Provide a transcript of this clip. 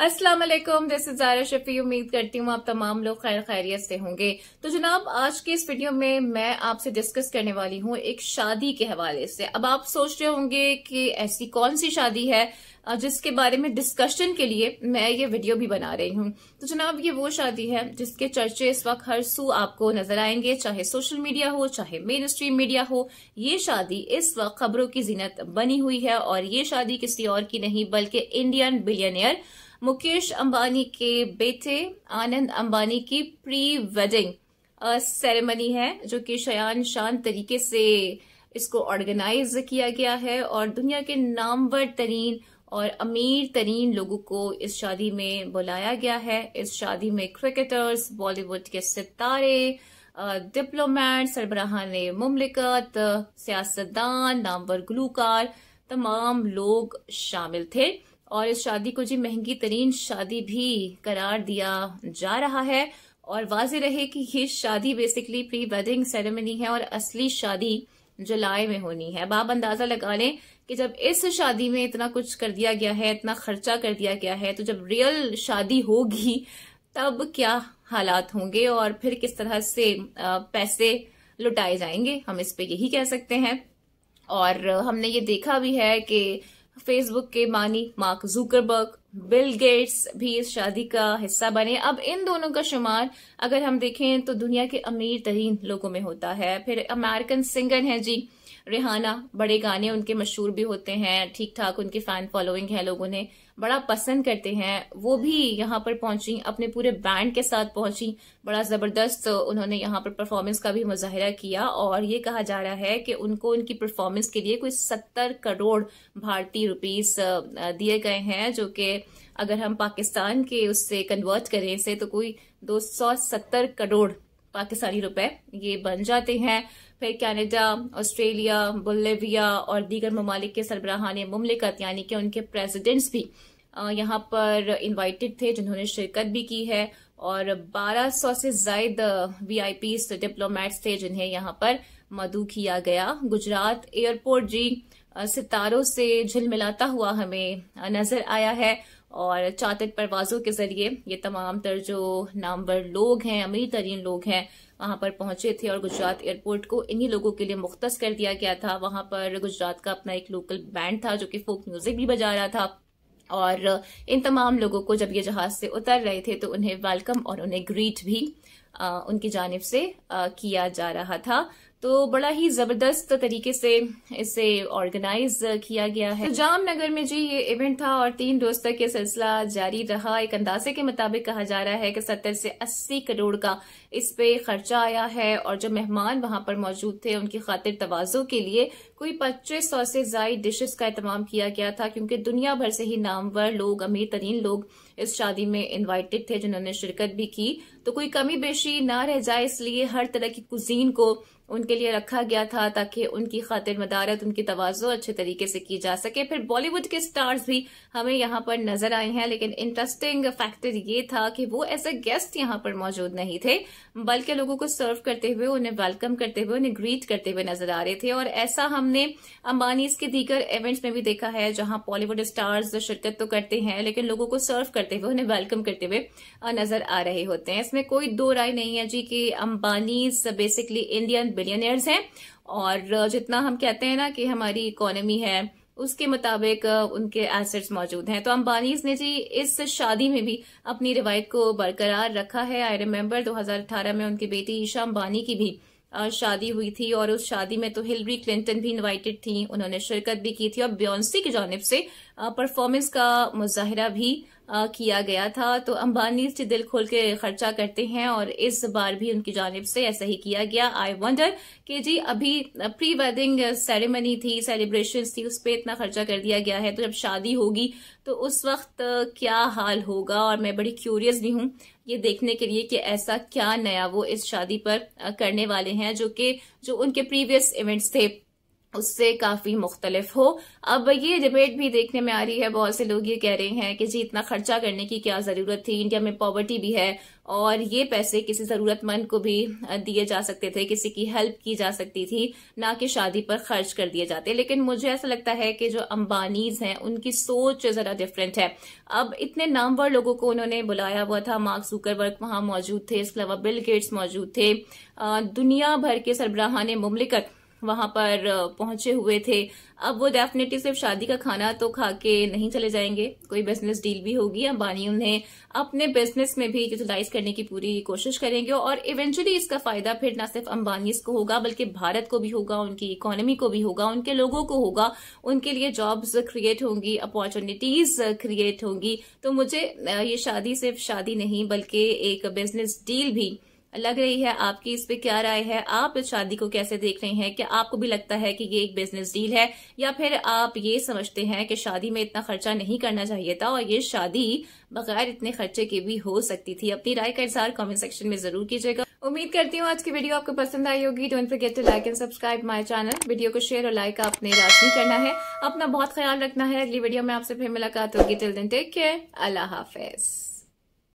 अस्सलाम वालेकुम this is Zara Shafi उम्मीद करती हूँ आप तमाम लोग खैर खैरियत से होंगे तो जनाब आज के इस वीडियो में मैं आपसे डिस्कस करने वाली हूँ एक शादी के हवाले से अब आप सोच रहे होंगे कि ऐसी कौन सी शादी है जिसके बारे में डिस्कशन के लिए मैं ये वीडियो भी बना रही हूँ तो जनाब ये वो शादी है जिसके चर्चे इस वक्त हर सू आपको नजर आएंगे चाहे सोशल मीडिया हो चाहे मेन स्ट्रीम मीडिया हो ये शादी इस वक्त खबरों की जीनत बनी हुई है और ये शादी किसी और की नहीं बल्कि इंडियन बिलियनियर मुकेश अंबानी के बेटे आनंद अंबानी की प्री वेडिंग सेरेमनी है जो कि शयान शान तरीके से इसको ऑर्गेनाइज किया गया है और दुनिया के नामवर तरीन और अमीर तरीन लोगों को इस शादी में बुलाया गया है इस शादी में क्रिकेटर्स बॉलीवुड के सितारे डिप्लोमैट सरबराहान मुमलिकत सियासतदान नामवर गुलूकार तमाम लोग शामिल थे और इस शादी को जी महंगी तरीन शादी भी करार दिया जा रहा है और वाज रहे कि ये शादी बेसिकली प्री वेडिंग सेरेमनी है और असली शादी जुलाई में होनी है अब आप अंदाजा लगा लें कि जब इस शादी में इतना कुछ कर दिया गया है इतना खर्चा कर दिया गया है तो जब रियल शादी होगी तब क्या हालात होंगे और फिर किस तरह से पैसे लुटाए जाएंगे हम इस पे यही कह सकते हैं और हमने ये देखा भी है कि फेसबुक के मानी मार्क जूकरबर्ग बिल गेट्स भी इस शादी का हिस्सा बने अब इन दोनों का शुमार अगर हम देखें तो दुनिया के अमीर तरीन लोगों में होता है फिर अमेरिकन सिंगर है जी रिहाना बड़े गाने उनके मशहूर भी होते हैं ठीक ठाक उनके फैन फॉलोइंग है लोगों ने बड़ा पसंद करते हैं वो भी यहाँ पर पहुंची अपने पूरे बैंड के साथ पहुंची बड़ा ज़बरदस्त उन्होंने यहाँ पर परफॉर्मेंस का भी मुजाहरा किया और ये कहा जा रहा है कि उनको उनकी परफॉर्मेंस के लिए कोई सत्तर करोड़ भारतीय रुपीस दिए गए हैं जो कि अगर हम पाकिस्तान के उससे कन्वर्ट करें इसे तो कोई दो करोड़ पाकिस्तानी रुपए ये बन जाते हैं फिर कनाडा ऑस्ट्रेलिया बोलेविया और दीगर ममालिक के सरबराहान ममलिकत यानी कि उनके प्रेसिडेंट्स भी यहाँ पर इनवाइटेड थे जिन्होंने शिरकत भी की है और 1200 से जायद वी डिप्लोमेट्स थे जिन्हें यहाँ पर मधु किया गया गुजरात एयरपोर्ट जी सितारों से झिलमिलाता हुआ हमें नजर आया है और चातक परवाज़ों के ज़रिए ये तमाम तर जो नामवर लोग हैं अमीर तरीन लोग हैं वहां पर पहुंचे थे और गुजरात एयरपोर्ट को इन्हीं लोगों के लिए मुख्त कर दिया गया था वहां पर गुजरात का अपना एक लोकल बैंड था जो कि फोक म्यूज़िक भी बजा रहा था और इन तमाम लोगों को जब ये जहाज़ से उतर रहे थे तो उन्हें वेलकम और उन्हें ग्रीट भी आ, उनकी जानब से आ, किया जा रहा था तो बड़ा ही जबरदस्त तरीके से इसे ऑर्गेनाइज किया गया है तो जामनगर में जी ये इवेंट था और तीन रोज तक ये सिलसिला जारी रहा एक अंदाजे के मुताबिक कहा जा रहा है कि सत्तर से अस्सी करोड़ का इस पे खर्चा आया है और जो मेहमान वहां पर मौजूद थे उनकी खातिर तोज़ो के लिए कोई पच्चीस सौ से जायद डिशेस का एहतमाम किया गया था क्योंकि दुनिया भर से ही नामवर लोग अमीर तरीन लोग इस शादी में इन्वाइटेड थे जिन्होंने शिरकत भी की तो कोई कमी बेशी ना रह जाए इसलिए हर तरह की कुजीन को उनके लिए रखा गया था ताकि उनकी खातिर मदारत उनकी तोज़ो अच्छे तरीके से की जा सके फिर बॉलीवुड के स्टार्स भी हमें यहाँ पर नजर आए हैं लेकिन इंटरेस्टिंग फैक्टर ये था कि वो एज अ गेस्ट यहाँ पर मौजूद नहीं थे बल्कि लोगों को सर्व करते हुए उन्हें वेलकम करते हुए उन्हें ग्रीट करते हुए नजर आ रहे थे और ऐसा हमने अंबानीज के दीगर इवेंट्स में भी देखा है जहां बॉलीवुड स्टार्स शिरकत तो करते हैं लेकिन लोगों को सर्व करते हुए उन्हें वेलकम करते हुए नजर आ रहे होते हैं इसमें कोई दो राय नहीं है जी कि अंबानीज बेसिकली इंडियन बिलियनियर्स हैं और जितना हम कहते हैं ना कि हमारी इकोनॉमी है उसके मुताबिक उनके एसेट्स मौजूद हैं तो अंबानीज ने जी इस शादी में भी अपनी रिवायत को बरकरार रखा है आई रिमेम्बर 2018 में उनकी बेटी ईशा अंबानी की भी शादी हुई थी और उस शादी में तो हिलरी क्लिंटन भी इनवाइटेड थी उन्होंने शिरकत भी की थी और ब्योन्सी की जानब से परफॉर्मेंस का मुजाहरा भी किया गया था तो अंबानी से दिल खोल के खर्चा करते हैं और इस बार भी उनकी जानब से ऐसा ही किया गया आई वंडर कि जी अभी प्री वेडिंग सेरेमनी थी सेलिब्रेशन थी उस पर इतना खर्चा कर दिया गया है तो जब शादी होगी तो उस वक्त क्या हाल होगा और मैं बड़ी क्यूरियस भी हूँ ये देखने के लिए कि ऐसा क्या नया वो इस शादी पर करने वाले हैं जो कि जो उनके प्रीवियस इवेंट्स थे उससे काफी मुख्तलिफ हो अब ये डिबेट भी देखने में आ रही है बहुत से लोग ये कह रहे हैं कि जी इतना खर्चा करने की क्या जरूरत थी इंडिया में पॉवर्टी भी है और ये पैसे किसी जरूरतमंद को भी दिए जा सकते थे किसी की हेल्प की जा सकती थी ना कि शादी पर खर्च कर दिए जाते लेकिन मुझे ऐसा लगता है कि जो अंबानीज हैं उनकी सोच जरा डिफरेंट है अब इतने नामवर लोगों को उन्होंने बुलाया हुआ था मार्क जूकरबर्ग वहां मौजूद थे इसके अलावा बिल गेट्स मौजूद थे दुनिया भर के सरबराहान ममलिकत वहां पर पहुंचे हुए थे अब वो डेफिनेटली सिर्फ शादी का खाना तो खा के नहीं चले जाएंगे कोई बिजनेस डील भी होगी अंबानी उन्हें अपने बिजनेस में भी यूटिलाइज करने की पूरी कोशिश करेंगे और इवेंचुअली इसका फायदा फिर ना सिर्फ अंबानीज को होगा बल्कि भारत को भी होगा उनकी इकोनॉमी को भी होगा उनके लोगों को होगा उनके लिए जॉब्स क्रिएट होंगी अपॉर्चुनिटीज क्रिएट होंगी तो मुझे ये शादी सिर्फ शादी नहीं बल्कि एक बिजनेस डील भी लग रही है आपकी इस पे क्या राय है आप इस शादी को कैसे देख रहे हैं क्या आपको भी लगता है कि ये एक बिजनेस डील है या फिर आप ये समझते हैं कि शादी में इतना खर्चा नहीं करना चाहिए था और ये शादी बगैर इतने खर्चे के भी हो सकती थी अपनी राय का इजहार कमेंट सेक्शन में जरूर कीजिएगा उम्मीद करती हूँ आज की वीडियो आपको पसंद आई होगी don't forget to like and subscribe my channel video को शेयर और लाइक आपने राशि करना है अपना बहुत ख्याल रखना है अगली वीडियो में आपसे फिर मुलाकात होगी टिल दिन टेक केयर अल्लाह हाफिज़